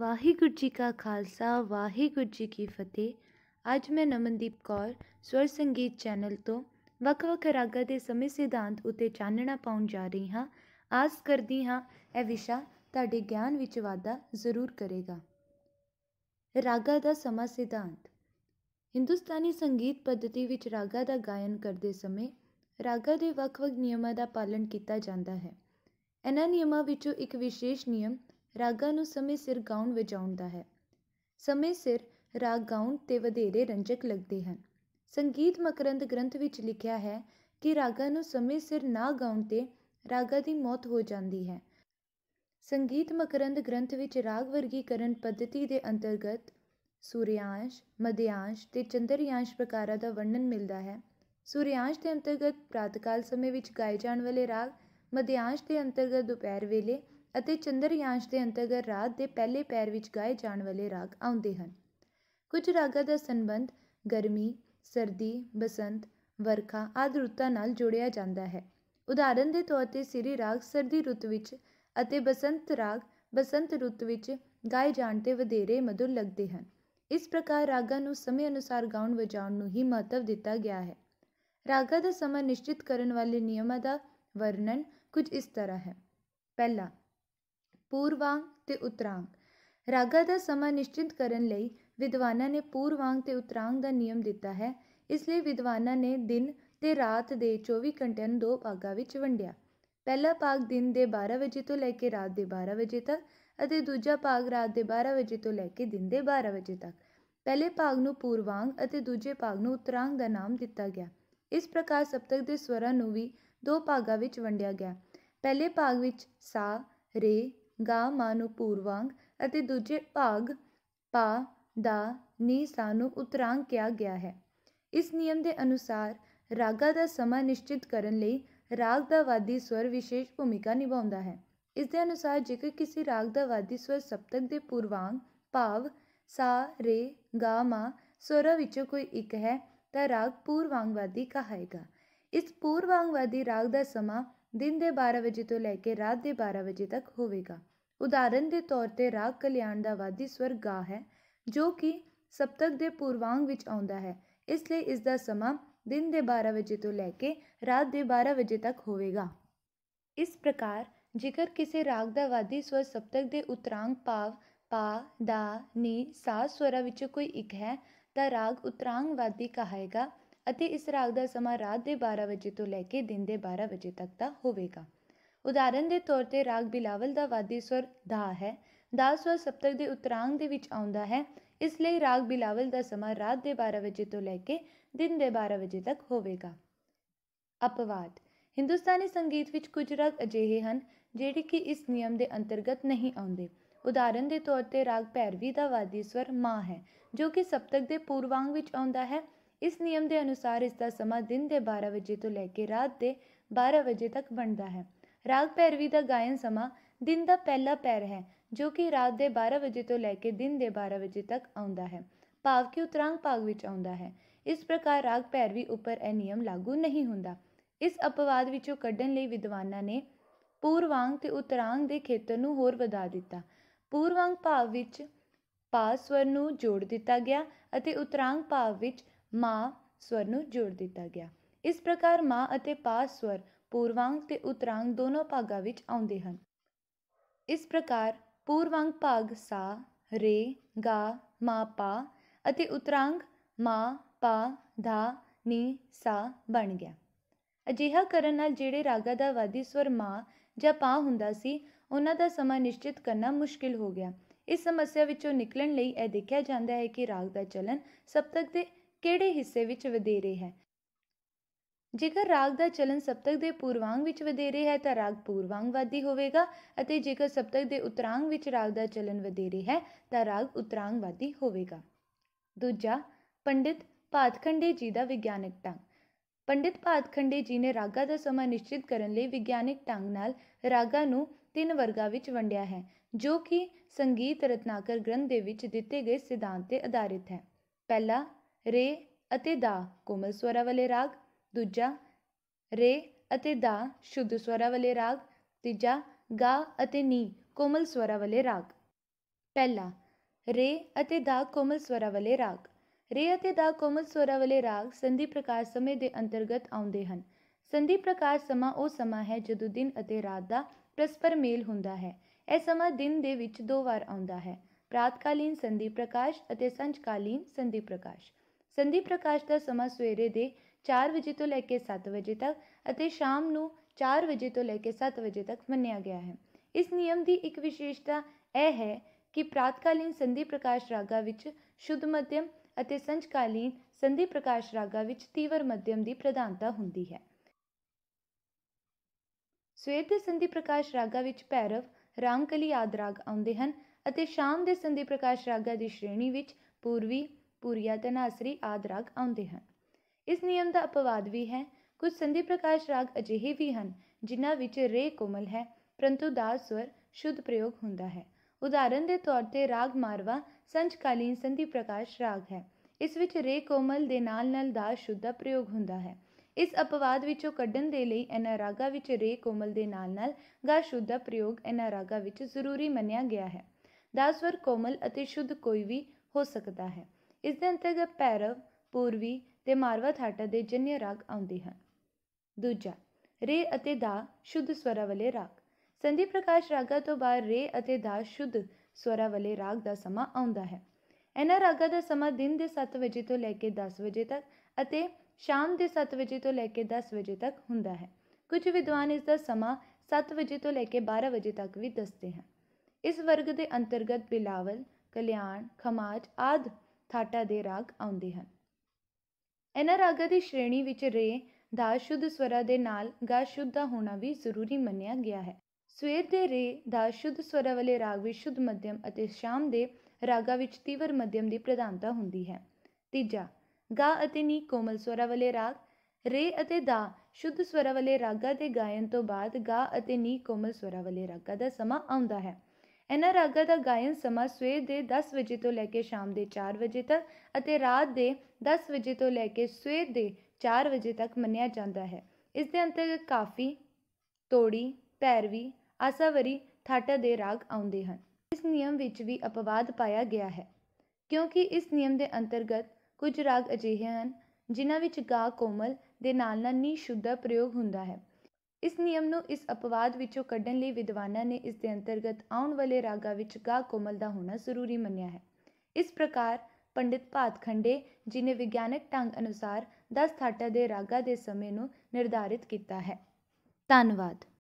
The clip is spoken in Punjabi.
ਵਾਹਿਗੁਰੂ ਜੀ ਕਾ ਖਾਲਸਾ ਵਾਹਿਗੁਰੂ ਜੀ ਕੀ ਫਤਿਹ ਅੱਜ ਮੈਂ ਨਮਨਦੀਪ ਕੌਰ ਸਵਰ ਸੰਗੀਤ ਚੈਨਲ ਤੋਂ ਵੱਖ-ਵੱਖ ਰਾਗਾਂ ਦੇ ਸਮੇਂ ਸਿਧਾਂਤ ਉਤੇ ਚਾਨਣਾ ਪਾਉਣ ਜਾ ਰਹੀ ਹਾਂ ਆਸ ਕਰਦੀ ਹਾਂ ਇਹ ਵਿਸ਼ਾ ਤੁਹਾਡੇ ਗਿਆਨ ਵਿੱਚ ਵਾਧਾ ਜ਼ਰੂਰ ਕਰੇਗਾ ਰਾਗਾਂ ਦਾ ਸਮਾ ਸਿਧਾਂਤ ਹਿੰਦੁਸਤਾਨੀ ਸੰਗੀਤ ਪੱਧਤੀ ਵਿੱਚ ਰਾਗਾ ਦਾ ਗਾਇਨ ਕਰਦੇ ਸਮੇਂ ਰਾਗਾ ਦੇ ਵੱਖ-ਵੱਖ ਨਿਯਮਾਂ ਦਾ ਪਾਲਣ ਕੀਤਾ ਜਾਂਦਾ ਹੈ ਇਹਨਾਂ ਨਿਯਮਾਂ ਵਿੱਚੋਂ ਇੱਕ ਵਿਸ਼ੇਸ਼ ਨਿਯਮ ਰਾਗਾਂ ਨੂੰ ਸਮੇਂ ਸਿਰ ਗਾਉਣ ਵਜਾਉਂਦਾ ਹੈ ਸਮੇਂ ਸਿਰ ਰਾਗ ਗਾਉਣ ਤੇ ਵਧੇਰੇ ਰੰਜਕ ਲੱਗਦੇ ਹਨ ਸੰਗੀਤ ਮਕਰੰਦ ਗ੍ਰੰਥ ਵਿੱਚ ਲਿਖਿਆ ਹੈ ਕਿ ਰਾਗਾਂ ਨੂੰ ਸਮੇਂ ਸਿਰ ਨਾ ਗਾਉਣ ਤੇ ਰਾਗਾ ਦੀ ਮੌਤ ਹੋ ਜਾਂਦੀ ਹੈ ਸੰਗੀਤ ਮਕਰੰਦ ਗ੍ਰੰਥ ਵਿੱਚ ਰਾਗ ਵਰਗੀਕਰਨ ਪੱਧਤੀ ਦੇ ਅੰਤਰਗਤ ਸੂਰਿਆਂਸ਼ ਮਧਿਆਂਸ਼ ਤੇ ਚੰਦਰਿਆਂਸ਼ ਪ੍ਰਕਾਰਾਂ ਦਾ ਵਰਣਨ ਮਿਲਦਾ ਹੈ ਸੂਰਿਆਂਸ਼ ਦੇ ਅੰਤਰਗਤ ਪ੍ਰਾਤਕਾਲ ਸਮੇਂ ਵਿੱਚ ਗਾਏ ਜਾਣ ਵਾਲੇ ਰਾਗ ਮਧਿਆਂਸ਼ ਦੇ ਅੰਤਰਗਤ ਦੁਪਹਿਰ ਵੇਲੇ ਅਤੇ ਚੰਦਰਯਾਨਸ਼ ਦੇ ਅੰਤਰਗਤ ਰਾਤ ਦੇ ਪਹਿਲੇ ਪੈਰ ਵਿੱਚ ਗਾਏ ਜਾਣ ਵਾਲੇ ਰਾਗ ਆਉਂਦੇ ਹਨ ਕੁਝ ਰਾਗਾਂ ਦਾ ਸੰਬੰਧ ਗਰਮੀ, ਸਰਦੀ, ਬਸੰਤ, ਵਰਖਾ ਆਦਿ ਰੁੱਤਾਂ ਨਾਲ ਜੋੜਿਆ ਜਾਂਦਾ ਹੈ ਉਦਾਹਰਨ ਦੇ ਤੌਰ ਤੇ ਸ੍ਰੀ ਰਾਗ ਸਰਦੀ ਰੁੱਤ ਵਿੱਚ ਅਤੇ ਬਸੰਤ ਰਾਗ ਬਸੰਤ ਰੁੱਤ ਵਿੱਚ ਗਾਏ ਜਾਣ ਤੇ ਵਧੇਰੇ ਮਧੁਰ ਲੱਗਦੇ ਹਨ ਇਸ ਪ੍ਰਕਾਰ ਰਾਗਾਂ ਨੂੰ ਸਮੇਂ ਅਨੁਸਾਰ ਗਾਉਣ ਵਜਾਉਣ ਨੂੰ ਹੀ ਮਹੱਤਵ ਦਿੱਤਾ ਗਿਆ ਹੈ ਰਾਗਾਂ ਦਾ ਸਮਾਂ ਨਿਸ਼ਚਿਤ ਕਰਨ ਵਾਲੇ ਨਿਯਮਾਂ ਦਾ ਵਰਣਨ ਕੁਝ ਇਸ ਤਰ੍ਹਾਂ ਹੈ ਪਹਿਲਾ ਪੂਰਵਾਂਗ ਤੇ ਉਤਰਾਂਗ ਰਾਗਾ ਦਾ ਸਮਾਂ ਨਿਸ਼ਚਿਤ ਕਰਨ ਲਈ ਵਿਦਵਾਨਾਂ ਨੇ ਪੂਰਵਾਂਗ ਤੇ ਉਤਰਾਂਗ ਦਾ ਨਿਯਮ ਦਿੱਤਾ ਹੈ ਇਸ ਲਈ ਵਿਦਵਾਨਾਂ ਨੇ ਦਿਨ ਤੇ ਰਾਤ ਦੇ 24 ਘੰਟਿਆਂ ਨੂੰ ਦੋ ਭਾਗਾਂ ਵਿੱਚ ਵੰਡਿਆ ਪਹਿਲਾ ਭਾਗ ਦਿਨ ਦੇ 12 ਵਜੇ ਤੋਂ ਲੈ ਕੇ ਰਾਤ ਦੇ 12 ਵਜੇ ਤੱਕ ਅਤੇ ਦੂਜਾ ਭਾਗ ਰਾਤ ਦੇ 12 ਵਜੇ ਤੋਂ ਲੈ ਕੇ ਦਿਨ ਦੇ 12 ਵਜੇ ਤੱਕ ਪਹਿਲੇ ਭਾਗ ਨੂੰ ਪੂਰਵਾਂਗ ਅਤੇ ਦੂਜੇ ਭਾਗ ਨੂੰ ਉਤਰਾਂਗ ਦਾ ਨਾਮ ਦਿੱਤਾ ਗਿਆ ਇਸ ਪ੍ਰਕਾਰ ਸਪਤਕ ਦੇ ਸਵਰਾਂ ਨੂੰ ਵੀ ਦੋ ਭਾਗਾਂ ਵਿੱਚ ਵੰਡਿਆ ਗਿਆ ਪਹਿਲੇ ਭਾਗ ਵਿੱਚ ਸਾ ਰੇ ਗਾ ਮਾ ਨੂੰ ਪੂਰਵਾਂਗ ਅਤੇ ਦੂਜੇ ਭਾਗ ਪਾ ਦਾ ਨੀ ਸਾ ਨੂੰ ਉਤਰਾਂਗ ਕਿਹਾ ਗਿਆ ਹੈ ਇਸ ਨਿਯਮ ਦੇ ਅਨੁਸਾਰ ਰਾਗਾ ਦਾ ਸਮਾਂ ਨਿਸ਼ਚਿਤ ਕਰਨ ਲਈ ਰਾਗ ਦਾ ਵਾਦੀ ਸਵਰ ਵਿਸ਼ੇਸ਼ ਭੂਮਿਕਾ ਨਿਭਾਉਂਦਾ ਹੈ ਇਸ ਦੇ ਅਨੁਸਾਰ ਜੇਕਰ ਕਿਸੇ ਰਾਗ ਦਾ ਵਾਦੀ ਸਵਰ ਸਪਤਕ ਦੇ ਪੂਰਵਾਂਗ ਭਾਵ ਸਾ ਰੇ ਗਾ ਮਾ ਸਵਰਾਂ ਵਿੱਚੋਂ ਕੋਈ ਇੱਕ ਹੈ ਤਾਂ ਰਾਗ ਵਾਦੀ ਕਹਾਏਗਾ ਇਸ ਵਾਦੀ ਰਾਗ ਦਾ ਸਮਾਂ ਦਿਨ ਦੇ 12 ਵਜੇ ਤੋਂ ਲੈ ਕੇ ਰਾਤ ਦੇ 12 ਵਜੇ ਤੱਕ ਹੋਵੇਗਾ ਉਦਾਹਰਨ ਦੇ ਤੌਰ ਤੇ ਰਾਗ ਕਲਿਆਣ ਦਾ ਵਾਦੀ ਸਵਰ ਗਾ ਹੈ ਜੋ ਕਿ ਸਪਤਕ ਦੇ ਪੂਰਵਾਂਗ ਵਿੱਚ ਆਉਂਦਾ ਹੈ ਇਸ ਲਈ ਇਸ ਦਾ ਸਮਾਂ ਦਿਨ ਦੇ 12 ਵਜੇ ਤੋਂ ਲੈ ਕੇ ਰਾਤ ਦੇ 12 ਵਜੇ ਤੱਕ ਹੋਵੇਗਾ ਇਸ ਪ੍ਰਕਾਰ ਜੇਕਰ ਕਿਸੇ ਰਾਗ ਦਾ ਵਾਦੀ ਸਵਰ ਸਪਤਕ ਦੇ ਉਤਰਾੰਗ ਭਾਵ ਪਾ ਦਾ ਨੀ ਸਾ ਸਵਰਾਂ ਵਿੱਚੋਂ ਕੋਈ ਇੱਕ ਹੈ ਤਾਂ ਰਾਗ ਉਤਰਾੰਗ ਵਾਦੀ ਕਹਾਏਗਾ ਅਤੇ ਇਸ ਰਾਗ ਦਾ ਸਮਾਂ ਰਾਤ ਦੇ 12 ਵਜੇ ਤੋਂ ਲੈ ਕੇ ਦਿਨ ਦੇ 12 ਵਜੇ ਤੱਕ ਦਾ ਹੋਵੇਗਾ ਉਦਾਹਰਨ ਦੇ ਤੌਰ ਤੇ ਰਾਗ ਬਿਲਾਵਲ ਦਾ ਵਾਦੀ ਸਵਰ ਧਾ ਹੈ ਦਾ ਸਵਰ ਸਪਤਕ ਦੇ ਉਤਰਾਂਗ ਦੇ ਵਿੱਚ ਆਉਂਦਾ ਹੈ ਇਸ ਲਈ ਰਾਗ ਬਿਲਾਵਲ ਦਾ ਸਮਾਂ ਰਾਤ ਦੇ 12 ਵਜੇ ਤੋਂ ਲੈ ਕੇ ਦਿਨ ਦੇ 12 ਵਜੇ ਤੱਕ ਹੋਵੇਗਾ ਅਪਵਾਦ ਹਿੰਦੁਸਤਾਨੀ ਸੰਗੀਤ ਵਿੱਚ ਕੁਝ ਰਾਗ ਅਜਿਹੇ ਹਨ ਜਿਹੜੇ ਕਿ ਇਸ ਨਿਯਮ ਦੇ ਅੰਤਰਗਤ ਨਹੀਂ ਆਉਂਦੇ ਉਦਾਹਰਨ ਦੇ ਤੌਰ ਤੇ ਰਾਗ ਭੈਰਵੀ ਦਾ ਵਾਦੀ ਸਵਰ ਮਾ ਹੈ ਜੋ ਕਿ ਸਪਤਕ ਦੇ ਪੂਰਵਾਂਗ ਵਿੱਚ ਆਉਂਦਾ ਹੈ ਇਸ ਨਿਯਮ ਦੇ ਅਨੁਸਾਰ ਇਸ ਦਾ ਸਮਾਂ ਦਿਨ ਦੇ 12 ਵਜੇ ਤੋਂ ਲੈ ਕੇ ਰਾਤ ਦੇ 12 ਵਜੇ ਤੱਕ ਬਣਦਾ ਹੈ ਰਾਗ ਪੈਰਵੀ ਦਾ ਗਾਇਨ ਸਮਾਂ ਦਿਨ ਦਾ ਪਹਿਲਾ ਪੈਰ ਹੈ ਜੋ ਕਿ ਰਾਤ ਦੇ 12 ਵਜੇ ਤੋਂ ਲੈ ਕੇ ਦਿਨ ਦੇ 12 ਵਜੇ ਤੱਕ ਆਉਂਦਾ ਹੈ ਭਾਵ ਕਿ ਉਤਰਾਂਗ ਭਾਗ ਵਿੱਚ ਆਉਂਦਾ ਹੈ ਇਸ ਪ੍ਰਕਾਰ ਰਾਗ ਪੈਰਵੀ ਉੱਪਰ ਇਹ ਨਿਯਮ ਲਾਗੂ ਨਹੀਂ ਹੁੰਦਾ ਇਸ ਅਪਵਾਦ ਵਿੱਚੋਂ ਕੱਢਣ ਲਈ ਵਿਦਵਾਨਾਂ ਨੇ ਪੂਰਵਾਂਗ ਤੇ ਉਤਰਾਂਗ ਦੇ ਖੇਤਰ ਨੂੰ ਹੋਰ ਵਧਾ ਦਿੱਤਾ ਪੂਰਵਾਂਗ ਭਾਵ ਵਿੱਚ ਪਾ ਸਵਰ ਨੂੰ ਜੋੜ ਦਿੱਤਾ ਗਿਆ ਅਤੇ ਉਤਰਾਂਗ ਭਾਵ ਵਿੱਚ ਮਾ ਸਵਰ ਨੂੰ ਜੋੜ ਦਿੱਤਾ ਗਿਆ ਇਸ ਪ੍ਰਕਾਰ ਮਾ ਅਤੇ ਪਾ ਸਵਰ ਪੂਰਵਾਂਗ ਤੇ ਉਤਰਾਂਗ ਦੋਨੋਂ ਭਾਗਾਂ ਵਿੱਚ ਆਉਂਦੇ ਹਨ ਇਸ ਪ੍ਰਕਾਰ ਪੂਰਵਾਂਗ ਭਾਗ ਸਾ ਰੇ ਗਾ ਮਾ ਪਾ ਅਤੇ ਉਤਰਾਂਗ ਮਾ ਪਾ ਧਾ ਨੀ ਸਾ ਬਣ ਗਿਆ ਅਜਿਹਾ ਕਰਨ ਨਾਲ ਜਿਹੜੇ ਰਾਗਾ ਦਾ ਵਾਦੀ ਸਵਰ ਮਾ ਜਾਂ ਪਾ ਹੁੰਦਾ ਸੀ ਉਹਨਾਂ ਦਾ ਸਮਾਂ ਨਿਸ਼ਚਿਤ ਕਰਨਾ ਮੁਸ਼ਕਿਲ ਹੋ ਗਿਆ ਇਸ ਸਮੱਸਿਆ ਵਿੱਚੋਂ ਨਿਕਲਣ ਲਈ ਇਹ ਦੇਖਿਆ ਜਾਂਦਾ ਹੈ ਕਿ ਰਾਗ ਦਾ ਚਲਨ ਸਪਤਕ ਦੇ ਕਿਹੜੇ ਹਿੱਸੇ ਵਿੱਚ ਵਧੇਰੇ ਹੈ ਜੇਕਰ ਰਾਗ ਦਾ ਚਲਨ ਸਪਤਕ ਦੇ ਪੂਰਵਾਂਗ ਵਿੱਚ ਵਧੇਰੇ ਹੈ ਤਾਂ ਰਾਗ ਪੂਰਵਾਂਗਵਾਦੀ ਹੋਵੇਗਾ ਅਤੇ ਜੇਕਰ ਸਪਤਕ ਦੇ ਉਤਰਾਂਗ ਵਿੱਚ ਰਾਗ ਦਾ ਚਲਨ ਵਧੇਰੇ ਹੈ ਤਾਂ ਰਾਗ ਉਤਰਾਂਗਵਾਦੀ ਹੋਵੇਗਾ ਦੂਜਾ ਪੰਡਿਤ ਪਾਤਖੰਡੇ ਜੀ ਦਾ ਵਿਗਿਆਨਕ ਢੰਗ ਪੰਡਿਤ ਪਾਤਖੰਡੇ ਜੀ ਨੇ ਰਾਗਾਂ ਦਾ ਸਮਾਂ ਨਿਸ਼ਚਿਤ ਕਰਨ ਲਈ ਵਿਗਿਆਨਕ ਢੰਗ ਨਾਲ ਰਾਗਾਂ ਨੂੰ ਤਿੰਨ ਵਰਗਾਂ ਵਿੱਚ ਵੰਡਿਆ ਹੈ ਜੋ ਕਿ ਸੰਗੀਤ ਰਤਨਾਕਰ ਗ੍ਰੰਥ ਦੇ ਵਿੱਚ ਦਿੱਤੇ ਗਏ ਸਿਧਾਂਤ ਤੇ ਆਧਾਰਿਤ ਹੈ ਪਹਿਲਾ ਰੇ ਅਤੇ ਦਾ ਕੋਮਲ ਸਵਰਾਂ ਵਾਲੇ ਰਾਗ ਦੂਜਾ ਰੇ ਅਤੇ ਦਾ ਸ਼ੁੱਧ ਸਵਰਾਂ ਵਾਲੇ ਰਾਗ ਤੀਜਾ ਗਾ ਅਤੇ ਨੀ ਕੋਮਲ ਸਵਰਾਂ ਵਾਲੇ ਰਾਗ ਪਹਿਲਾ ਰੇ ਅਤੇ ਦਾ ਕੋਮਲ ਸਵਰਾਂ ਵਾਲੇ ਰਾਗ ਰੇ ਅਤੇ ਦਾ ਕੋਮਲ ਸਵਰਾਂ ਵਾਲੇ ਰਾਗ ਸੰਧੀ ਪ੍ਰਕਾਰ ਸਮੇਂ ਦੇ ਅੰਤਰਗਤ ਆਉਂਦੇ ਹਨ ਸੰਧੀ ਪ੍ਰਕਾਰ ਸਮਾਂ ਉਹ ਸਮਾਂ ਹੈ ਜਦੋਂ ਦਿਨ ਅਤੇ ਰਾਤ ਦਾ ਪਰਸਪਰ ਮੇਲ ਹੁੰਦਾ ਹੈ ਇਹ ਸਮਾਂ ਦਿਨ ਦੇ ਵਿੱਚ ਦੋ ਵਾਰ ਆਉਂਦਾ ਹੈ ਪ੍ਰਾਤਕਾਲੀਨ ਸੰਧੀ ਪ੍ਰਕਾਸ਼ ਅਤੇ ਸੰਝਕਾਲੀਨ ਸੰਧੀ ਪ੍ਰਕਾਸ਼ ਸੰਧੀ ਪ੍ਰਕਾਸ਼ ਦਾ ਸਮਾਂ ਸਵੇਰੇ ਦੇ 4 ਵਜੇ ਤੋਂ ਲੈ ਕੇ 7 ਵਜੇ ਤੱਕ ਅਤੇ ਸ਼ਾਮ ਨੂੰ 4 ਵਜੇ ਤੋਂ ਲੈ ਕੇ 7 ਵਜੇ ਤੱਕ ਮੰਨਿਆ ਗਿਆ ਹੈ ਇਸ ਨਿਯਮ ਦੀ ਇੱਕ ਵਿਸ਼ੇਸ਼ਤਾ ਇਹ ਹੈ ਕਿ ਪ੍ਰਾਤਕਾਲੀਨ ਸੰਧੀ ਪ੍ਰਕਾਸ਼ ਰਾਗਾ ਵਿੱਚ ਸ਼ੁੱਧ ਮਧਿਅਮ ਅਤੇ ਸੰਜਕਾਲੀਨ ਸੰਧੀ ਪ੍ਰਕਾਸ਼ ਰਾਗਾ ਵਿੱਚ ਤੀਵਰ ਮਧਿਅਮ ਦੀ ਪ੍ਰਧਾਨਤਾ ਹੁੰਦੀ ਹੈ ਸਵੇਰ ਦੇ ਸੰਧੀ ਪ੍ਰਕਾਸ਼ ਰਾਗਾ ਵਿੱਚ ਭੈਰਵ ਰਾਮਕਲੀ ਆਦ ਰਾਗ ਆਉਂਦੇ ਹਨ ਅਤੇ ਸ਼ਾਮ ਦੇ ਸੰਧੀ ਪ੍ਰਕਾਸ਼ ਰਾਗਾ ਦੀ ਸ਼੍ਰੇਣੀ ਵਿੱਚ ਪੂਰਵੀ ਪੂਰੀਆ ਤਨਾਸਰੀ ਆਦ ਰਾਗ ਆਉਂਦੇ ਹਨ ਇਸ ਨਿਯਮ ਦਾ ਅਪਵਾਦ ਵੀ ਹੈ ਕੁਝ ਸੰਧੀ ਪ੍ਰਕਾਸ਼ ਰਾਗ ਅਜਿਹੇ ਵੀ ਹਨ ਜਿਨ੍ਹਾਂ ਵਿੱਚ ਰੇ ਕੋਮਲ ਹੈ ਪਰੰਤੂ ਦਾਸ ਸਵਰ ਸ਼ੁੱਧ ਪ੍ਰਯੋਗ ਹੁੰਦਾ ਹੈ ਉਦਾਹਰਨ ਦੇ ਤੌਰ ਤੇ ਰਾਗ ਮਾਰਵਾ ਸੰਜਕਾਲੀਨ ਸੰਧੀ ਪ੍ਰਕਾਸ਼ ਰਾਗ ਹੈ ਇਸ ਵਿੱਚ ਰੇ ਕੋਮਲ ਦੇ ਨਾਲ ਨਾਲ ਦਾਸ ਸ਼ੁੱਧ ਦਾ ਪ੍ਰਯੋਗ ਹੁੰਦਾ ਹੈ ਇਸ ਅਪਵਾਦ ਵਿੱਚੋਂ ਕੱਢਣ ਦੇ ਲਈ ਇਹਨਾਂ ਰਾਗਾ ਵਿੱਚ ਰੇ ਕੋਮਲ ਦੇ ਨਾਲ ਨਾਲ ਗਾ ਸ਼ੁੱਧ ਦਾ ਪ੍ਰਯੋਗ ਇਹਨਾਂ ਰਾਗਾ ਵਿੱਚ ਜ਼ਰੂਰੀ ਮੰਨਿਆ ਗਿਆ ਹੈ ਸਵਰ ਕੋਮਲ ਅਤੇ ਸ਼ੁੱਧ ਕੋਈ ਵੀ ਹੋ ਸਕਦਾ ਹੈ ਇਸ ਦੇ ਅੰਤਰਗਤ ਪੈਰਵ ਪੂਰਵੀ ਤੇ ਮਾਰਵਾ ਮਾਰਵਾਥਾਟਾ ਦੇ ਜਨਯ ਰਾਗ ਆਉਂਦੇ ਹਨ ਦੂਜਾ ਰੇ ਅਤੇ ਦਾ ਸ਼ੁੱਧ ਸਵਰਾਂ ਵਾਲੇ ਰਾਗ ਸੰਧੀ ਪ੍ਰਕਾਸ਼ ਰਾਗਾ ਤੋਂ ਬਾਅਦ ਰੇ ਅਤੇ ਦਾ ਸ਼ੁੱਧ ਸਵਰਾਂ ਵਾਲੇ ਰਾਗ ਦਾ ਸਮਾਂ ਆਉਂਦਾ ਹੈ ਇਹਨਾਂ ਰਾਗਾ ਦਾ ਸਮਾਂ ਦਿਨ ਦੇ 7 ਵਜੇ ਤੋਂ ਲੈ ਕੇ 10 ਵਜੇ ਤੱਕ ਅਤੇ ਸ਼ਾਮ ਦੇ 7 ਵਜੇ ਤੋਂ ਲੈ ਕੇ 10 ਵਜੇ ਤੱਕ ਹੁੰਦਾ ਹੈ ਕੁਝ ਵਿਦਵਾਨ ਇਸ ਦਾ ਸਮਾਂ 7 ਵਜੇ ਤੋਂ ਲੈ ਕੇ 12 ਵਜੇ ਤੱਕ ਵੀ ਦੱਸਦੇ ਹਨ ਇਸ ਵਰਗ ਦੇ ਅੰਤਰਗਤ ਬਿਲਾਵਲ ਕਲਿਆਣ ਖਮਾਜ ਆਦ ਥਾਟਾ ਦੇ ਰਾਗ ਆਉਂਦੇ ਹਨ ਇਹਨਾਂ ਰਾਗਾਂ ਦੀ ਸ਼੍ਰੇਣੀ ਵਿੱਚ ਰੇ ਦਾ ਸ਼ੁੱਧ ਸਵਰਾਂ ਦੇ ਨਾਲ ਗਾ ਸ਼ੁੱਧ ਦਾ ਹੋਣਾ ਵੀ ਜ਼ਰੂਰੀ ਮੰਨਿਆ ਗਿਆ ਹੈ ਸਵੇਰ ਦੇ ਰੇ ਦਾ ਸ਼ੁੱਧ ਸਵਰਾਂ ਵਾਲੇ ਰਾਗ ਵਿੱਚ ਸ਼ੁੱਧ ਮਧਿਅਮ ਅਤੇ ਸ਼ਾਮ ਦੇ ਰਾਗਾਂ ਵਿੱਚ ਤੀਵਰ ਮਧਿਅਮ ਦੀ ਪ੍ਰਧਾਨਤਾ ਹੁੰਦੀ ਹੈ ਤੀਜਾ ਗਾ ਅਤੇ ਨੀ ਕੋਮਲ ਸਵਰਾਂ ਵਾਲੇ ਰਾਗ ਰੇ ਅਤੇ ਦਾ ਸ਼ੁੱਧ ਸਵਰਾਂ ਵਾਲੇ ਰਾਗਾਂ ਦੇ ਗਾਇਨ ਤੋਂ ਬਾਅਦ ਗਾ ਅਤੇ ਨੀ ਕੋਮਲ ਸਵਰਾਂ ਵਾਲੇ ਰਾਗਾਂ ਦਾ ਸਮਾਂ ਆਉਂਦਾ ਹੈ ਇਹਨਾਂ ਰਾਗਾਂ ਦਾ ਗਾਇਨ ਸਮਾਂ ਸਵੇਰ ਦੇ 10 ਵਜੇ ਤੋਂ ਲੈ ਕੇ ਸ਼ਾਮ ਦੇ 4 ਵਜੇ ਤੱਕ ਅਤੇ ਰਾਤ ਦੇ 10 ਵਜੇ ਤੋਂ ਲੈ ਕੇ ਸਵੇਰ ਦੇ 4 ਵਜੇ ਤੱਕ ਮੰਨਿਆ ਜਾਂਦਾ ਹੈ ਇਸ ਦੇ ਅੰਤਰਗਤ ਕਾਫੀ ਤੋੜੀ ਪੈਰਵੀ ਆਸਾਵਰੀ ਥਾਟਾ ਦੇ ਰਾਗ ਆਉਂਦੇ ਹਨ ਇਸ ਨਿਯਮ ਵਿੱਚ ਵੀ ਅਪਵਾਦ ਪਾਇਆ ਗਿਆ ਹੈ ਕਿਉਂਕਿ ਇਸ ਨਿਯਮ ਦੇ ਅੰਤਰਗਤ ਕੁਝ ਰਾਗ ਅਜਿਹੇ ਹਨ ਜਿਨ੍ਹਾਂ ਵਿੱਚ ਗਾ ਕੋਮਲ ਦੇ ਨਾਲ ਨਾਲ ਨੀ ਸ਼ੁੱਧ ਪ੍ਰਯੋਗ ਹੁੰਦਾ ਹੈ ਇਸ ਨਿਯਮ ਨੂੰ ਇਸ ਅਪਵਾਦ ਵਿੱਚੋਂ ਕੱਢਣ ਲਈ ਵਿਦਵਾਨਾਂ ਨੇ ਇਸ ਦੇ ਅੰਤਰਗਤ ਆਉਣ ਵਾਲੇ ਰਾਗਾਂ ਵਿੱਚ ਗਾ ਕੋਮਲ ਦਾ ਹੋਣਾ ਜ਼ਰੂਰੀ ਮੰਨਿਆ ਹੈ ਇਸ ਪ੍ਰਕਾਰ ਪੰਡਿਤ ਭਾਤਖੰਡੇ ਜੀ ਨੇ ਵਿਗਿਆਨਕ ਢੰਗ ਅਨੁਸਾਰ 10 ਥਾਟਾ ਦੇ ਰਾਗਾਂ ਦੇ ਸਮੇਂ ਨੂੰ ਨਿਰਧਾਰਿਤ ਕੀਤਾ ਹੈ ਧੰਨਵਾਦ